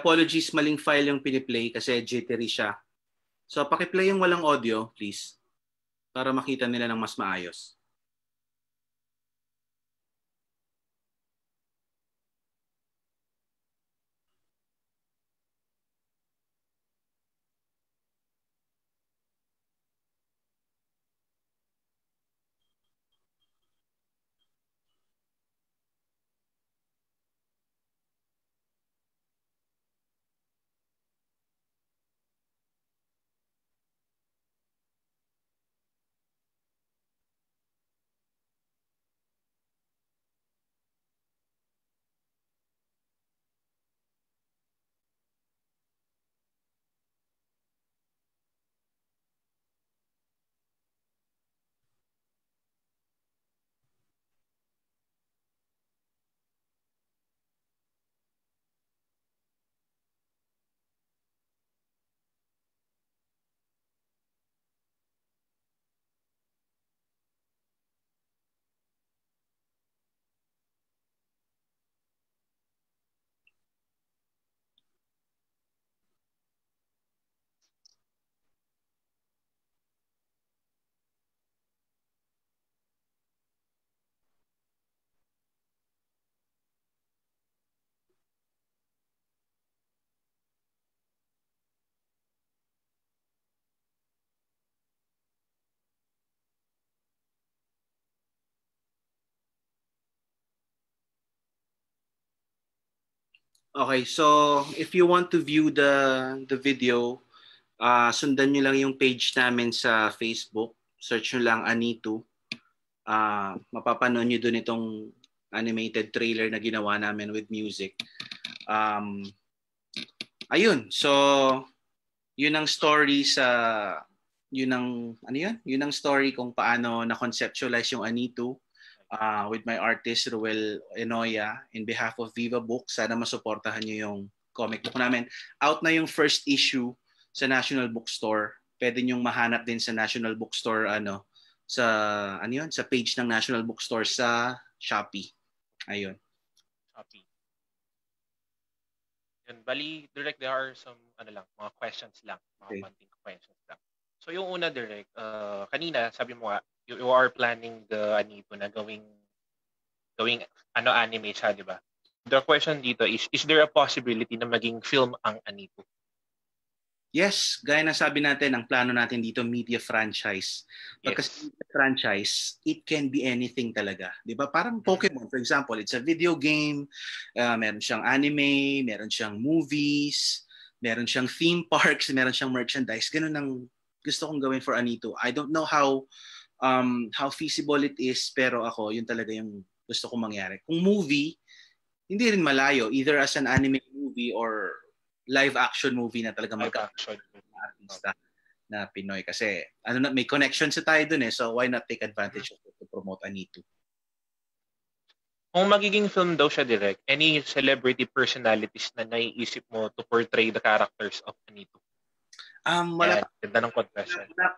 apologies, maling file yung piniplay kasi jittery siya. So pakiplay yung walang audio, please, para makita nila ng mas maayos. Okay, so if you want to view the the video, uh, sundan nyo lang yung page namin sa Facebook. Search nyo lang Anito. Uh, ah, mapapanood nyo dun itong animated trailer na ginawa namin with music. Um, ayun, so yun ang story sa yun ang ano yun? Yun ang story kung paano na conceptualize yung Anito uh, with my artist Ruel Enoya in behalf of Viva Books. Sana masuportahan niyo yung comic book namin. Out na yung first issue sa National Bookstore. Pwede niyong mahanap din sa National Bookstore ano sa ano yun, sa page ng National Bookstore sa Shopee. Ayun. Shopee. Yan, bali, direct there are some ano lang, mga questions lang, mga okay. questions lang. So yung una direct, uh, kanina sabi mo nga you are planning the anito na gawing gawing ano anime siya, 'di ba? The question dito is is there a possibility na maging film ang anito? Yes, gaya na sabi natin, ang plano natin dito, media franchise. Because yes. media franchise, it can be anything talaga. Di ba? Parang Pokemon, for example, it's a video game, uh, meron siyang anime, meron siyang movies, meron siyang theme parks, meron siyang merchandise. Ganun ang gusto kong gawin for Anito. I don't know how um, how feasible it is, pero ako, yun talaga yung gusto kong mangyari. Kung movie, hindi rin malayo. Either as an anime movie or live action movie na talaga magka artista na Pinoy. Kasi ano na, may connection sa tayo dun eh. So why not take advantage of it to promote Anito? Kung magiging film daw siya direct, any celebrity personalities na naiisip mo to portray the characters of Anito? Um, wala. Ayan, ganda ng confession. Wala,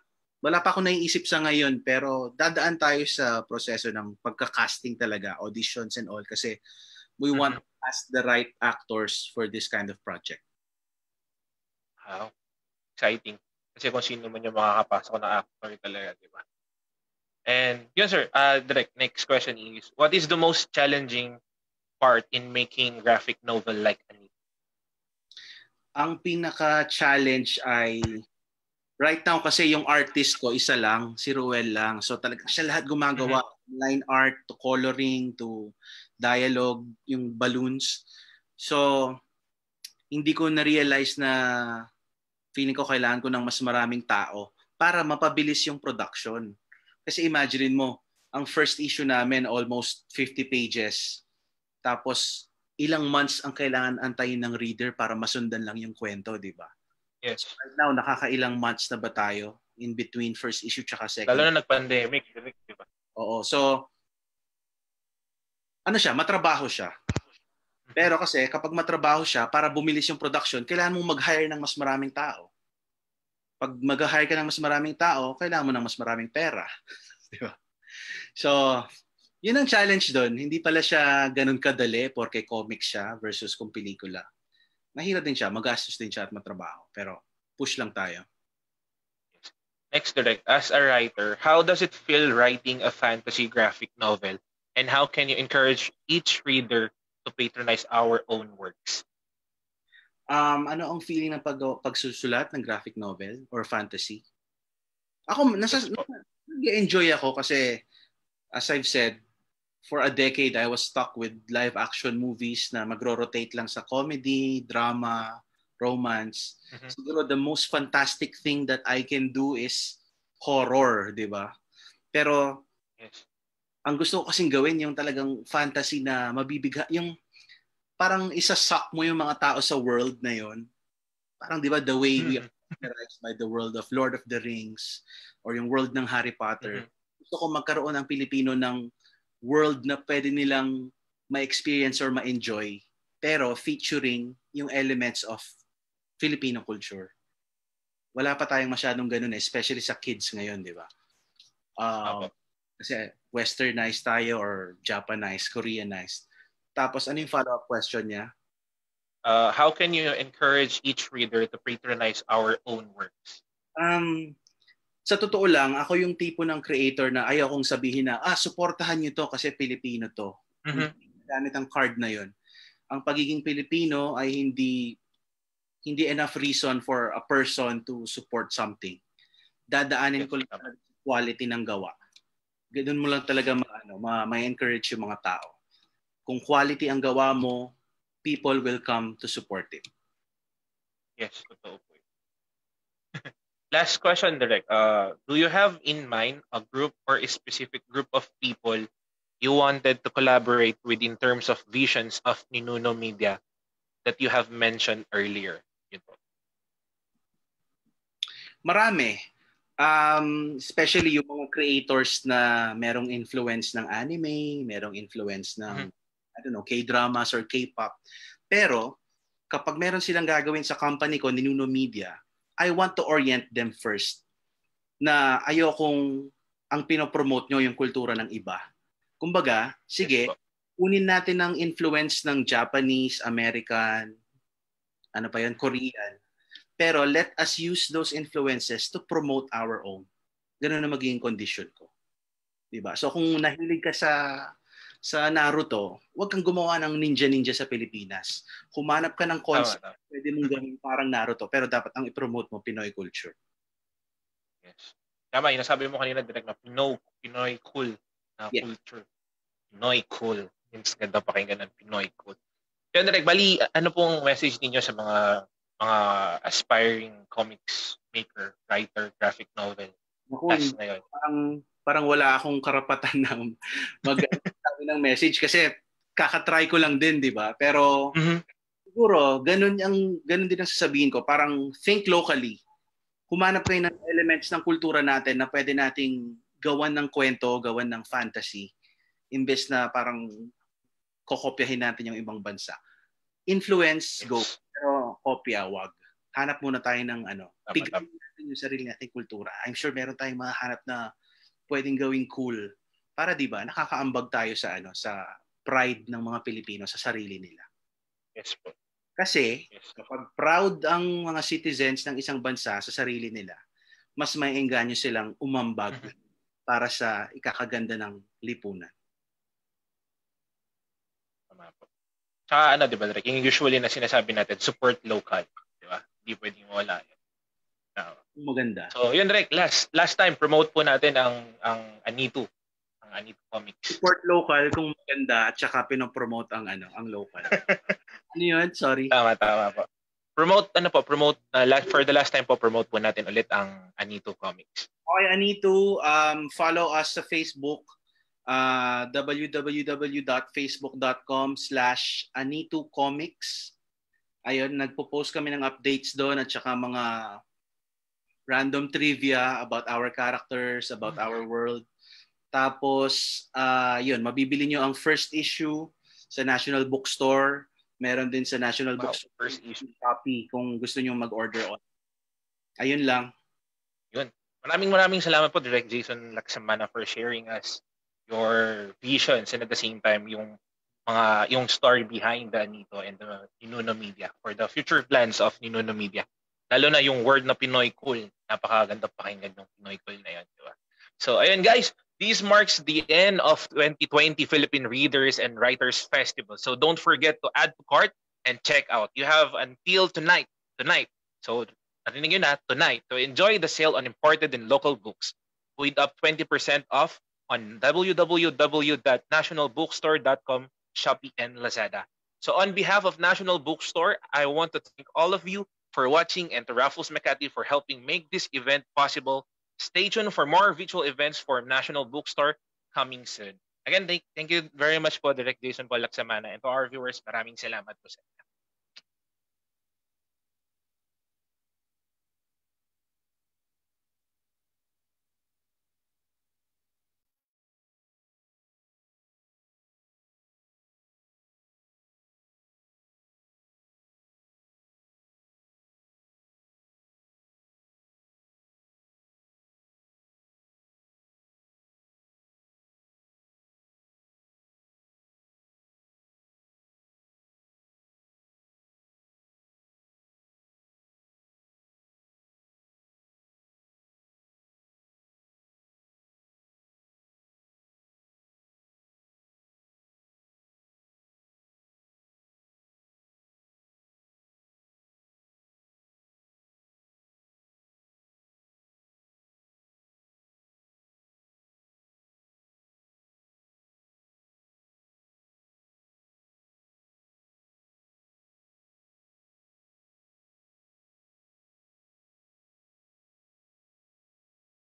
wala pa akong naiisip sa ngayon pero dadaan tayo sa proseso ng pagka-casting talaga, auditions and all kasi we mm-hmm. want to cast the right actors for this kind of project. Wow. Exciting. Kasi kung sino man yung makakapasok na actor talaga, di ba? And yun sir, uh, direct next question is, what is the most challenging part in making graphic novel like Anita? Ang pinaka-challenge ay Right now kasi yung artist ko isa lang, si Ruel lang. So talaga siya lahat gumagawa, mm-hmm. line art to coloring to dialogue, yung balloons. So hindi ko na-realize na feeling ko kailangan ko ng mas maraming tao para mapabilis yung production. Kasi imagine mo, ang first issue namin almost 50 pages. Tapos ilang months ang kailangan antayin ng reader para masundan lang yung kwento, di ba? Yes. Right now, nakakailang months na ba tayo in between first issue tsaka second? Lalo na nag-pandemic, di ba? Oo. So, ano siya, matrabaho siya. Pero kasi kapag matrabaho siya, para bumilis yung production, kailangan mong mag-hire ng mas maraming tao. Pag mag-hire ka ng mas maraming tao, kailangan mo ng mas maraming pera. di ba? So, yun ang challenge doon. Hindi pala siya ganun kadali porque comic siya versus kung pelikula nahira din siya, magastos din siya at matrabaho. Pero push lang tayo. Next direct, as a writer, how does it feel writing a fantasy graphic novel? And how can you encourage each reader to patronize our own works? Um, ano ang feeling ng pag pagsusulat ng graphic novel or fantasy? Ako, nasa, nag-enjoy ako kasi as I've said, for a decade, I was stuck with live action movies na magro-rotate lang sa comedy, drama, romance. Mm-hmm. Siguro the most fantastic thing that I can do is horror, di ba? Pero yes. ang gusto ko kasing gawin yung talagang fantasy na mabibigha, yung parang isasak mo yung mga tao sa world na yon. Parang di ba the way mm-hmm. we are characterized by the world of Lord of the Rings or yung world ng Harry Potter. Mm-hmm. Gusto ko magkaroon ng Pilipino ng world na pwede nilang ma-experience or ma-enjoy pero featuring yung elements of Filipino culture. Wala pa tayong masyadong ganun eh, especially sa kids ngayon, di ba? Uh, um, okay. kasi westernized tayo or Japanized, Koreanized. Tapos ano yung follow-up question niya? Uh, how can you encourage each reader to patronize our own works? Um, sa totoo lang, ako yung tipo ng creator na ayaw kong sabihin na, ah, suportahan nyo to kasi Pilipino to. Mm-hmm. Gamit ang card na yon. Ang pagiging Pilipino ay hindi hindi enough reason for a person to support something. Dadaanin ko lang quality ng gawa. Ganun mo lang talaga ma, ano, ma, may encourage yung mga tao. Kung quality ang gawa mo, people will come to support it. Yes, totoo po. last question, direct. Uh, do you have in mind a group or a specific group of people you wanted to collaborate with in terms of visions of Ninuno Media that you have mentioned earlier? Marami. Um, especially yung mga creators na merong influence ng anime, merong influence ng, mm-hmm. I don't know, K-dramas or K-pop. Pero, kapag meron silang gagawin sa company ko, Ninuno Media, I want to orient them first na ayokong ang pinopromote nyo yung kultura ng iba. Kumbaga, sige, kunin natin ang influence ng Japanese, American, ano pa yun, Korean. Pero let us use those influences to promote our own. Ganun na magiging condition ko. Diba? So kung nahilig ka sa sa Naruto, huwag kang gumawa ng ninja-ninja sa Pilipinas. Humanap ka ng concept, tama, tama. pwede mong gawin parang Naruto, pero dapat ang ipromote mo, Pinoy culture. Yes. Tama, yung nasabi mo kanina direct na Pinoy, Pinoy cool na yeah. culture. Pinoy cool. Means ganda pakinggan ng Pinoy cool. Pero direct, bali, ano pong message ninyo sa mga mga aspiring comics maker, writer, graphic novel Naku, Parang parang wala akong karapatan ng mag ng message kasi kakatry ko lang din, 'di ba? Pero mm-hmm. siguro ganun ang ganun din ang sasabihin ko, parang think locally. Humanap kayo ng elements ng kultura natin na pwede nating gawan ng kwento, gawan ng fantasy imbes na parang kokopyahin natin yung ibang bansa. Influence, go. Pero kopya, wag. Hanap muna tayo ng ano. Tignan natin yung sarili nating kultura. I'm sure meron tayong mahanap na pwedeng gawing cool para 'di ba nakakaambag tayo sa ano sa pride ng mga Pilipino sa sarili nila. Yes po. Kasi yes, kapag proud ang mga citizens ng isang bansa sa sarili nila, mas may engganyo silang umambag mm-hmm. para sa ikakaganda ng lipunan. Tama po. Sa ano, di ba, Drake? Yung usually na sinasabi natin, support local. Di ba? Hindi pwedeng wala. Yun. No maganda. So, yun Rek, last last time promote po natin ang ang Anito. ang Anito Comics. Support local kung maganda at saka pino-promote ang ano, ang local. ano yun? Sorry. Tama tama po. Promote ano po, promote uh, last, for the last time po promote po natin ulit ang Anito Comics. Okay, Anito, um follow us sa Facebook uh, www.facebook.com anitocomics anitucomics. Ayun, nagpo-post kami ng updates doon at saka mga random trivia about our characters, about mm. our world. Tapos, uh, yun, mabibili nyo ang first issue sa National Bookstore. Meron din sa National wow, Bookstore first issue copy kung gusto nyo mag-order on. Ayun lang. Yun. Maraming maraming salamat po, Direct Jason Laksamana, for sharing us your visions and at the same time, yung mga yung story behind the Anito and the Ninuno Media for the future plans of Ninuno Media. Lalo na yung word na Pinoy cool. Napakaganda pakinggan ng Pinoy cool na yun. Diba? So, ayun guys. This marks the end of 2020 Philippine Readers and Writers Festival. So don't forget to add to cart and check out. You have until tonight. Tonight. So narinig yun na, tonight. So enjoy the sale on imported and local books with up 20% off on www.nationalbookstore.com, Shopee, and Lazada. So on behalf of National Bookstore, I want to thank all of you for watching and to Raffles Makati for helping make this event possible. Stay tuned for more virtual events for National Bookstore coming soon. Again, thank, thank you very much po, Direct Jason Paul Laksamana. And to our viewers, maraming salamat po sa inyo.